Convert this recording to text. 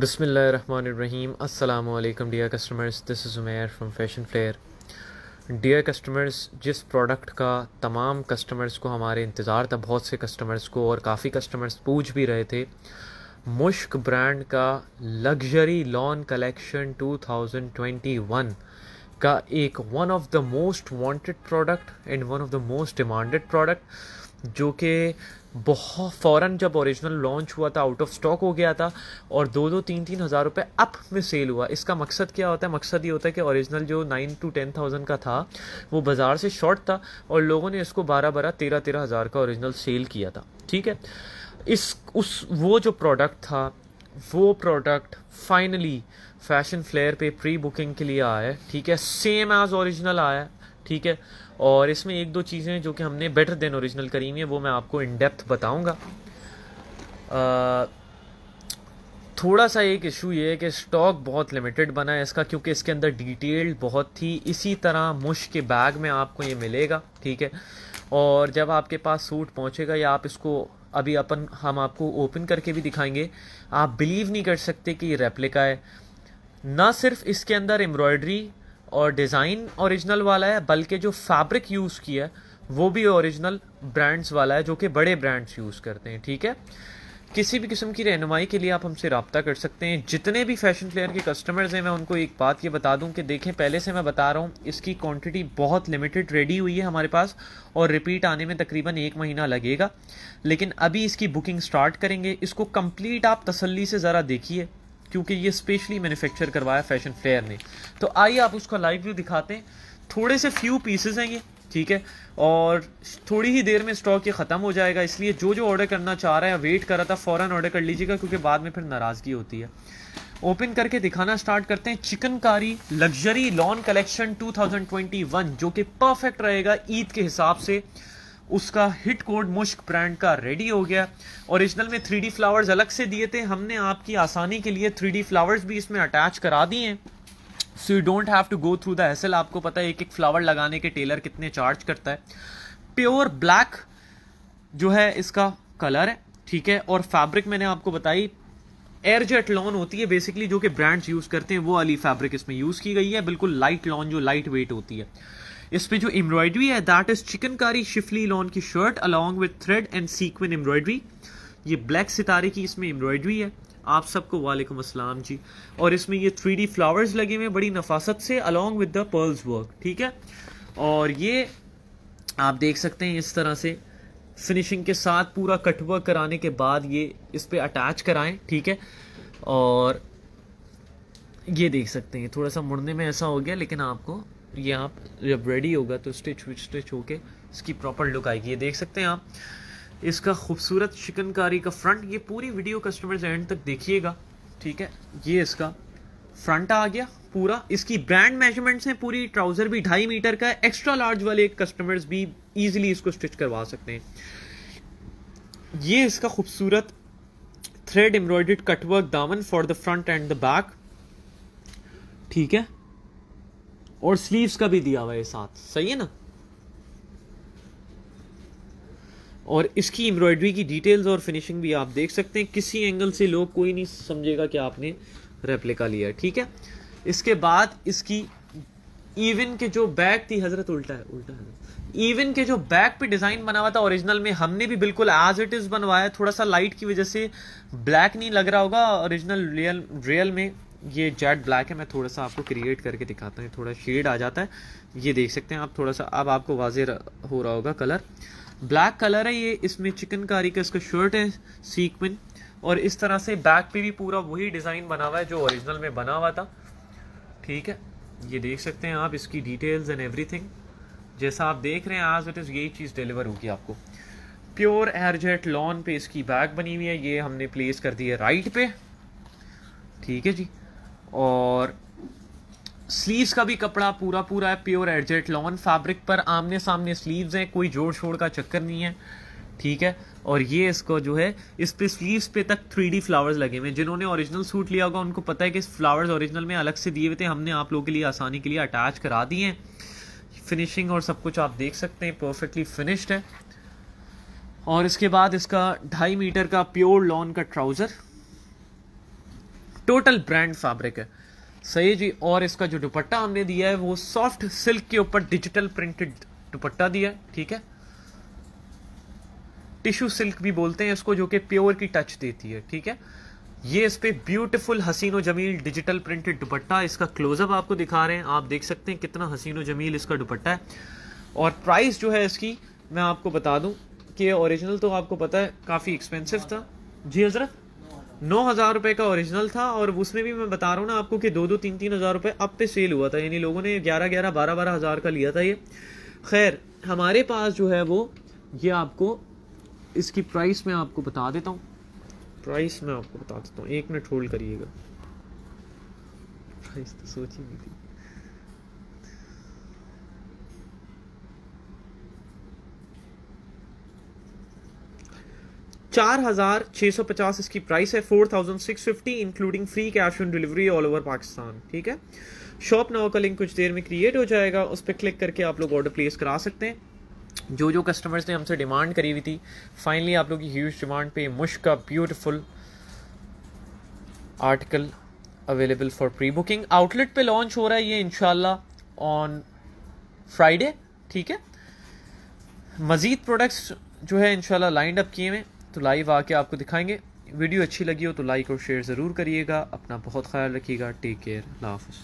बसमीम् अल्लाम dear customers this is Umair Umair fashion Fashion dear customers जिस product का तमाम कस्टमर्स को हमारे इंतज़ार था बहुत से कस्टमर्स को और काफ़ी कस्टमर्स पूछ भी रहे थे मुश्क ब्रांड का लग्जरी लॉन कलेक्शन 2021 का एक one of the most wanted product and one of the most demanded product जो कि बहुत फ़ौर जब ओरिजिनल लॉन्च हुआ था आउट ऑफ स्टॉक हो गया था और दो दो तीन तीन हज़ार रुपये अप में सेल हुआ इसका मकसद क्या होता है मकसद ये होता है कि ओरिजिनल जो नाइन टू टेन थाउजेंड का था वो बाज़ार से शॉर्ट था और लोगों ने इसको बारह बारह तेरह तेरह हज़ार का ओरिजिनल सेल किया था ठीक है इस उस वो जो प्रोडक्ट था वो प्रोडक्ट फाइनली फैशन फ्लेयर पे प्री बुकिंग के लिए आया है ठीक है सेम एज ओरिजिनल आया है ठीक है और इसमें एक दो चीज़ें जो कि हमने बेटर देन ओरिजिनल करी हुई हैं वो मैं आपको इन डेप्थ बताऊँगा थोड़ा सा एक इशू ये है कि स्टॉक बहुत लिमिटेड बना है इसका क्योंकि इसके अंदर डिटेल बहुत थी इसी तरह मुश के बैग में आपको ये मिलेगा ठीक है और जब आपके पास सूट पहुंचेगा या आप इसको अभी अपन हम आपको ओपन करके भी दिखाएंगे आप बिलीव नहीं कर सकते कि ये रेप्लिका है ना सिर्फ इसके अंदर एम्ब्रॉयडरी और डिज़ाइन ओरिजिनल वाला है बल्कि जो फैब्रिक यूज़ किया है वो भी ओरिजिनल ब्रांड्स वाला है जो कि बड़े ब्रांड्स यूज़ करते हैं ठीक है किसी भी किस्म की रहनुमाई के लिए आप हमसे रबता कर सकते हैं जितने भी फैशन फ्लेयर के कस्टमर्स हैं मैं उनको एक बात ये बता दूं कि देखें पहले से मैं बता रहा हूँ इसकी क्वांटिटी बहुत लिमिटेड रेडी हुई है हमारे पास और रिपीट आने में तकरीबन एक महीना लगेगा लेकिन अभी इसकी बुकिंग स्टार्ट करेंगे इसको कम्प्लीट आप तसली से ज़रा देखिए क्योंकि ये स्पेशली मैन्युफैक्चर करवाया फैशन फेयर ने तो आइए आप उसका लाइव व्यू दिखाते हैं थोड़े से फ्यू पीसेस हैं ये ठीक है और थोड़ी ही देर में स्टॉक ये ख़त्म हो जाएगा इसलिए जो जो ऑर्डर करना चाह रहा है वेट कर रहा था फ़ौरन ऑर्डर कर लीजिएगा क्योंकि बाद में फिर नाराज़गी होती है ओपन करके दिखाना स्टार्ट करते हैं चिकनकारी लग्जरी लॉन कलेक्शन 2021 जो कि परफेक्ट रहेगा ईद के हिसाब से उसका हिट कोड मुश्क ब्रांड का रेडी हो गया ओरिजिनल में थ्री फ्लावर्स अलग से दिए थे हमने आपकी आसानी के लिए थ्री फ्लावर्स भी इसमें अटैच करा दिए हैं so you don't have to go through the hassle आपको पता है एक एक फ्लावर लगाने के टेलर कितने चार्ज करता है प्योर ब्लैक जो है इसका कलर है ठीक है और फैब्रिक मैंने आपको बताई एयरजेट लॉन होती है बेसिकली जो कि ब्रांड्स यूज करते हैं वो अली फैब्रिक इसमें यूज की गई है बिल्कुल लाइट लॉन जो लाइट वेट होती है इस पे जो एम्ब्रॉयडरी है that is chikankari schiffli lawn की shirt along with thread and sequin embroidery ये ब्लैक सितारे की इसमें एम्ब्रॉयडरी है आप सबको वालेकुम अस्सलाम जी और इसमें ये थ्री डी फ्लावर्स लगे हुए बड़ी नफासत से along with the pearls work ठीक है और ये आप देख सकते हैं इस तरह से फिनिशिंग के साथ पूरा कटवर्क कराने के बाद ये इस पर अटैच कराएं ठीक है और ये देख सकते हैं थोड़ा सा मुड़ने में ऐसा हो गया लेकिन आपको ये आप जब रेडी होगा तो स्टिच विच होके इसकी प्रॉपर लुक आएगी ये देख सकते हैं आप इसका खूबसूरत चिकनकारी का फ्रंट ये पूरी वीडियो कस्टमर्स एंड तक देखिएगा ठीक है ये इसका फ्रंट आ गया पूरा इसकी ब्रांड मेजरमेंट्स हैं पूरी ट्राउज़र भी ढाई मीटर का है एक्स्ट्रा लार्ज वाले कस्टमर्स भी इजीली इसको स्टिच करवा सकते हैं ये इसका खूबसूरत थ्रेड एम्ब्रॉयड कटवर्क दामन for the front and the back ठीक है और स्लीव्स का भी दिया हुआ है साथ सही है ना और इसकी एम्ब्रॉयडरी की डिटेल्स और फिनिशिंग भी आप देख सकते हैं किसी एंगल से लोग कोई नहीं समझेगा कि आपने रेप्लिका लिया है ठीक है इसके बाद इसकी इवन के जो बैक थी हजरत उल्टा है उल्टा है इवन के जो बैक पे डिजाइन बना हुआ था ओरिजिनल में हमने भी बिल्कुल एज इट इज बनवाया थोड़ा सा लाइट की वजह से ब्लैक नहीं लग रहा होगा ओरिजिनल रियल रियल में ये जेट ब्लैक है मैं थोड़ा सा आपको क्रिएट करके दिखाता हूँ थोड़ा शेड आ जाता है ये देख सकते हैं आप थोड़ा सा अब आपको वाजे हो रहा होगा कलर ब्लैक कलर है ये इसमें चिकनकारी का इसका शर्ट है सीक्विन और इस तरह से बैक पे भी पूरा वही डिज़ाइन बना हुआ है जो ओरिजिनल में बना हुआ था ठीक है ये देख सकते हैं आप इसकी डिटेल्स एंड एवरीथिंग जैसा आप देख रहे हैं आज इट इज़ यही चीज़ डिलीवर होगी आपको प्योर एयरजेट लॉन पे इसकी बैग बनी हुई है ये हमने प्लेस कर दी है राइट पे ठीक है जी और स्लीव्स का भी कपड़ा पूरा पूरा है प्योर एडजेट लॉन फैब्रिक पर आमने सामने स्लीव्स हैं कोई जोड़ छोड़ का चक्कर नहीं है ठीक है और ये इसको जो है इस पे स्लीव्स पे तक थ्री फ्लावर्स लगे हुए हैं जिन्होंने ओरिजिनल सूट लिया होगा उनको पता है कि फ्लावर्स ओरिजिनल में अलग से दिए हुए थे हमने आप लोगों के लिए आसानी के लिए अटैच करा दिए हैं फिनिशिंग और सब कुछ आप देख सकते हैं परफेक्टली फिनिश्ड है और इसके बाद इसका ढाई मीटर का प्योर लॉन का ट्राउज़र टोटल ब्रांड फैब्रिक है सही जी और इसका जो दुपट्टा हमने दिया है वो सॉफ्ट सिल्क के ऊपर डिजिटल प्रिंटेड दुपट्टा दिया है ठीक है टिश्यू सिल्क भी बोलते हैं इसको जो कि प्योर की टच देती है ठीक है ये इस पे ब्यूटीफुल हसीनो जमील डिजिटल प्रिंटेड दुपट्टा इसका क्लोजअप आपको दिखा रहे हैं आप देख सकते हैं कितना हसीनो जमील इसका दुपट्टा है और प्राइस जो है इसकी मैं आपको बता दूं कि ओरिजिनल तो आपको पता है काफ़ी एक्सपेंसिव था जी हजरत नौ हज़ार रुपये का ओरिजिनल था और उसमें भी मैं बता रहा हूँ ना आपको कि दो दो तीन तीन हज़ार रुपए अब पे सेल हुआ था यानी लोगों ने ग्यारह ग्यारह बारह बारह हज़ार का लिया था ये खैर हमारे पास जो है वो ये आपको इसकी प्राइस मैं आपको बता देता हूँ प्राइस मैं आपको बता देता हूँ एक मिनट होल्ड करिएगा प्राइस तो ही नहीं थी चार हज़ार छः सौ पचास इसकी प्राइस है four thousand six fifty including free cash on delivery all over Pakistan ठीक है शॉप नाउ का लिंक कुछ देर में क्रिएट हो जाएगा उस पर क्लिक करके आप लोग ऑर्डर प्लेस करा सकते हैं जो जो कस्टमर्स ने हमसे डिमांड करी हुई थी फाइनली आप लोग की ह्यूज डिमांड पे मुश का beautiful article available for pre booking outlet पे लॉन्च हो रहा है ये इनशाला ऑन फ्राइडे ठीक है मज़ीद प्रोडक्ट्स जो है इनशाला लाइंड अप किए हुए तो लाइव आके आपको दिखाएंगे वीडियो अच्छी लगी हो तो लाइक और शेयर ज़रूर करिएगा अपना बहुत ख्याल रखिएगा टेक केयर लाफ़ हाफ